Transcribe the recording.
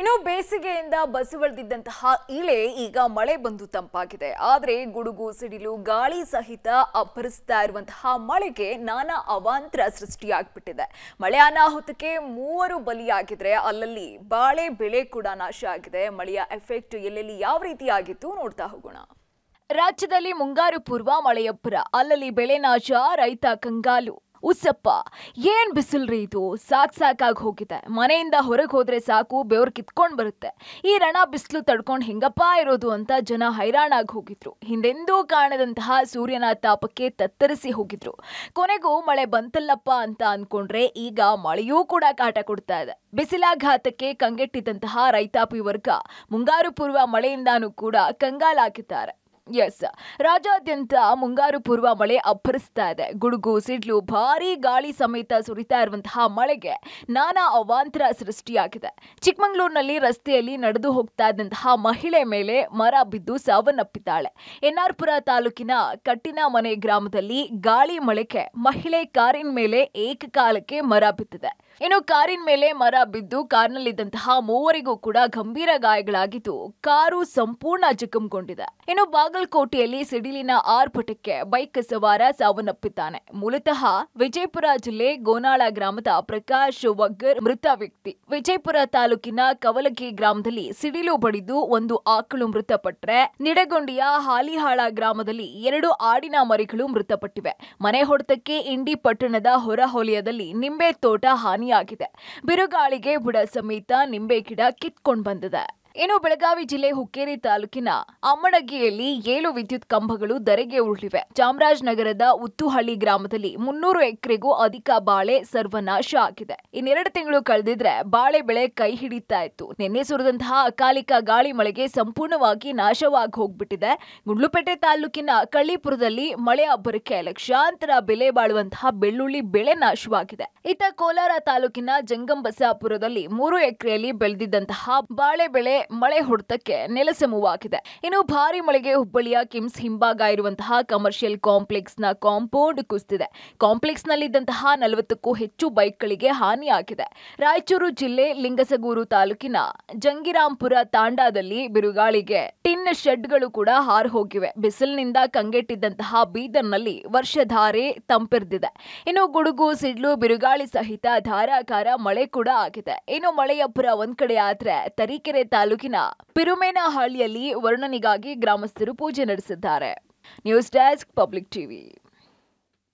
ಇನ್ನು ಬೇಸಿಗೆಯಿಂದ ಬಸುವಳಿದಿದ್ದಂತಹ ಇಳೆ ಈಗ ಮಳೆ ಬಂದು ತಂಪಾಗಿದೆ ಆದರೆ ಗುಡುಗು ಸಿಡಿಲು ಗಾಳಿ ಸಹಿತ ಅಬ್ಬರಿಸ್ತಾ ಇರುವಂತಹ ಮಳೆಗೆ ನಾನಾ ಅವಾಂತರ ಸೃಷ್ಟಿಯಾಗ್ಬಿಟ್ಟಿದೆ ಮಳೆ ಅನಾಹುತಕ್ಕೆ ಮೂವರು ಬಲಿಯಾಗಿದ್ರೆ ಅಲ್ಲಲ್ಲಿ ಬಾಳೆ ಬೆಳೆ ಕೂಡ ನಾಶ ಆಗಿದೆ ಮಳೆಯ ಎಫೆಕ್ಟ್ ಎಲ್ಲೆಲ್ಲಿ ಯಾವ ರೀತಿ ಆಗಿತ್ತು ನೋಡ್ತಾ ಹೋಗೋಣ ರಾಜ್ಯದಲ್ಲಿ ಮುಂಗಾರು ಪೂರ್ವ ಮಳೆಯಪ್ಪುರ ಅಲ್ಲಲ್ಲಿ ಬೆಳೆ ನಾಶ ರೈತ ಕಂಗಾಲು ಉಸಪ್ಪ ಏನ್ ಬಿಸಿಲ್ರಿ ಇದು ಸಾಕ್ ಸಾಕಾಗಿ ಹೋಗಿದೆ ಮನೆಯಿಂದ ಹೊರಗೆ ಹೋದ್ರೆ ಸಾಕು ಬೆವರು ಕಿತ್ಕೊಂಡ್ ಬರುತ್ತೆ ಈ ರಣ ಬಿಸಿಲು ತಡ್ಕೊಂಡು ಹೆಂಗಪ್ಪ ಇರೋದು ಅಂತ ಜನ ಹೈರಾಣಾಗಿ ಹೋಗಿದ್ರು ಹಿಂದೆಂದೂ ಕಾಣದಂತಹ ಸೂರ್ಯನ ತಾಪಕ್ಕೆ ತತ್ತರಿಸಿ ಹೋಗಿದ್ರು ಕೊನೆಗೂ ಮಳೆ ಬಂತಲ್ಲಪ್ಪ ಅಂತ ಅನ್ಕೊಂಡ್ರೆ ಈಗ ಮಳೆಯೂ ಕೂಡ ಕಾಟ ಕೊಡ್ತಾ ಇದೆ ಬಿಸಿಲಾಘಾತಕ್ಕೆ ಕಂಗೆಟ್ಟಿದ್ದಂತಹ ರೈತಾಪಿ ವರ್ಗ ಮುಂಗಾರು ಪೂರ್ವ ಮಳೆಯಿಂದಾನೂ ಕೂಡ ಕಂಗಾಲಾಕಿದ್ದಾರೆ ಎಸ್ ರಾಜ್ಯಾದ್ಯಂತ ಮುಂಗಾರು ಪೂರ್ವ ಮಳೆ ಅಪ್ಪರಿಸ್ತಾ ಇದೆ ಗುಡುಗು ಸಿಡ್ಲು ಭಾರಿ ಗಾಳಿ ಸಮೇತ ಸುರಿತಾ ಇರುವಂತಹ ಮಳೆಗೆ ನಾನಾ ಅವಾಂತರ ಸೃಷ್ಟಿಯಾಗಿದೆ ಚಿಕ್ಕಮಗಳೂರಿನಲ್ಲಿ ರಸ್ತೆಯಲ್ಲಿ ನಡೆದು ಹೋಗ್ತಾ ಇದ್ದಂತಹ ಮಹಿಳೆ ಮೇಲೆ ಮರ ಬಿದ್ದು ಸಾವನ್ನಪ್ಪಿದ್ದಾಳೆ ಎನ್ಆರ್ಪುರ ತಾಲೂಕಿನ ಕಟ್ಟಿನ ಮನೆ ಗ್ರಾಮದಲ್ಲಿ ಗಾಳಿ ಮಳೆಗೆ ಮಹಿಳೆ ಕಾರಿನ ಮೇಲೆ ಏಕಕಾಲಕ್ಕೆ ಮರ ಬಿದ್ದಿದೆ ಇನ್ನು ಕಾರಿನ ಮೇಲೆ ಮರ ಬಿದ್ದು ಕಾರ್ನಲ್ಲಿದ್ದಂತಹ ಮೂವರಿಗೂ ಕೂಡ ಗಂಭೀರ ಗಾಯಗಳಾಗಿದ್ದು ಕಾರು ಸಂಪೂರ್ಣ ಜಖಂಗೊಂಡಿದೆ ಇನ್ನು ಬಾಗಲಕೋಟೆಯಲ್ಲಿ ಸಿಡಿಲಿನ ಆರ್ಭಟಕ್ಕೆ ಬೈಕ್ ಸವಾರ ಸಾವನ್ನಪ್ಪಿದ್ದಾನೆ ಮೂಲತಃ ವಿಜಯಪುರ ಜಿಲ್ಲೆ ಗೋನಾಳ ಗ್ರಾಮದ ಪ್ರಕಾಶ್ ವಗ್ಗರ್ ಮೃತ ವ್ಯಕ್ತಿ ವಿಜಯಪುರ ತಾಲೂಕಿನ ಕವಲಗಿ ಗ್ರಾಮದಲ್ಲಿ ಸಿಡಿಲು ಬಡಿದು ಒಂದು ಆಕಳು ಮೃತಪಟ್ಟರೆ ನಿಡಗೊಂಡಿಯ ಹಾಲಿಹಾಳ ಗ್ರಾಮದಲ್ಲಿ ಎರಡು ಆಡಿನ ಮರಿಗಳು ಮೃತಪಟ್ಟಿವೆ ಮನೆ ಹೊಡೆತಕ್ಕೆ ಇಂಡಿ ಪಟ್ಟಣದ ಹೊರಹೊಲಯದಲ್ಲಿ ನಿಂಬೆ ತೋಟ ಹಾನಿ ಹಾನಿಯಾಗಿದೆ ಬಿರುಗಾಳಿಗೆ ಬುಡ ಸಮೇತ ನಿಂಬೆ ಗಿಡ ಕಿತ್ಕೊಂಡು ಬಂದಿದೆ ಇನ್ನು ಬೆಳಗಾವಿ ಜಿಲ್ಲೆ ಹುಕ್ಕೇರಿ ತಾಲೂಕಿನ ಅಮ್ಮಣಗಿಯಲ್ಲಿ ಏಳು ವಿದ್ಯುತ್ ಕಂಬಗಳು ಧರೆಗೆ ಉರುಳಿವೆ ಚಾಮರಾಜನಗರದ ಉತ್ತುಹಳ್ಳಿ ಗ್ರಾಮದಲ್ಲಿ ಮುನ್ನೂರು ಎಕರೆಗೂ ಅಧಿಕ ಬಾಳೆ ಸರ್ವನಾಶ ಆಗಿದೆ ಇನ್ನೆರಡು ತಿಂಗಳು ಕಳೆದಿದ್ರೆ ಬಾಳೆ ಬೆಳೆ ಕೈ ಹಿಡಿತಾ ಇತ್ತು ನಿನ್ನೆ ಸುರಿದಂತಹ ಅಕಾಲಿಕ ಗಾಳಿ ಮಳೆಗೆ ಸಂಪೂರ್ಣವಾಗಿ ನಾಶವಾಗಿ ಹೋಗ್ಬಿಟ್ಟಿದೆ ಗುಂಡ್ಲುಪೇಟೆ ತಾಲೂಕಿನ ಕಳ್ಳೀಪುರದಲ್ಲಿ ಮಳೆ ಅಬ್ಬರಕ್ಕೆ ಲಕ್ಷಾಂತರ ಬೆಲೆ ಬಾಳುವಂತಹ ಬೆಳ್ಳುಳ್ಳಿ ಬೆಳೆ ನಾಶವಾಗಿದೆ ಇತ್ತ ಕೋಲಾರ ತಾಲೂಕಿನ ಜಂಗಂಬಸಾಪುರದಲ್ಲಿ ಮೂರು ಎಕರೆಯಲ್ಲಿ ಬೆಳೆದಿದ್ದಂತಹ ಬಾಳೆ ಬೆಳೆ ಮಳೆ ಹೊಡೆತಕ್ಕೆ ನೆಲಸಮುವಾಗಿದೆ ಇನ್ನು ಭಾರಿ ಮಳೆಗೆ ಹುಬ್ಬಳ್ಳಿಯ ಕಿಮ್ಸ್ ಹಿಂಭಾಗ ಇರುವಂತಹ ಕಮರ್ಷಿಯಲ್ ಕಾಂಪ್ಲೆಕ್ಸ್ನ ಕಾಂಪೌಂಡ್ ಕುಸಿದಿದೆ ಕಾಂಪ್ಲೆಕ್ಸ್ನಲ್ಲಿದ್ದಂತಹ ನಲವತ್ತಕ್ಕೂ ಹೆಚ್ಚು ಬೈಕ್ಗಳಿಗೆ ಹಾನಿಯಾಗಿದೆ ರಾಯಚೂರು ಜಿಲ್ಲೆ ಲಿಂಗಸಗೂರು ತಾಲೂಕಿನ ಜಂಗಿರಾಂಪುರ ತಾಂಡಾದಲ್ಲಿ ಬಿರುಗಾಳಿಗೆ ಟಿನ್ ಶೆಡ್ಗಳು ಕೂಡ ಹಾರು ಹೋಗಿವೆ ಬಿಸಿಲಿನಿಂದ ಕಂಗೆಟ್ಟಿದ್ದಂತಹ ಬೀದರ್ನಲ್ಲಿ ವರ್ಷಧಾರೆ ತಂಪಿರ್ದಿದೆ ಇನ್ನು ಗುಡುಗು ಸಿಡ್ಲು ಬಿರುಗಾಳಿ ಸಹಿತ ಧಾರಾಕಾರ ಮಳೆ ಕೂಡ ಆಗಿದೆ ಇನ್ನು ಮಳೆಯ ಪುರ ಒಂದ್ ಕಡೆ ಆದ್ರೆ ತರೀಕೆರೆ ತಾಲೂಕು ತಾಲೂಕಿನ ಪಿರುಮೇನಹಳ್ಳಿಯಲ್ಲಿ ವರುಣನಿಗಾಗಿ ಗ್ರಾಮಸ್ಥರು ಪೂಜೆ ನಡೆಸಿದ್ದಾರೆ ನ್ಯೂಸ್ ಡೆಸ್ಕ್ ಪಬ್ಲಿಕ್ ಟಿವಿ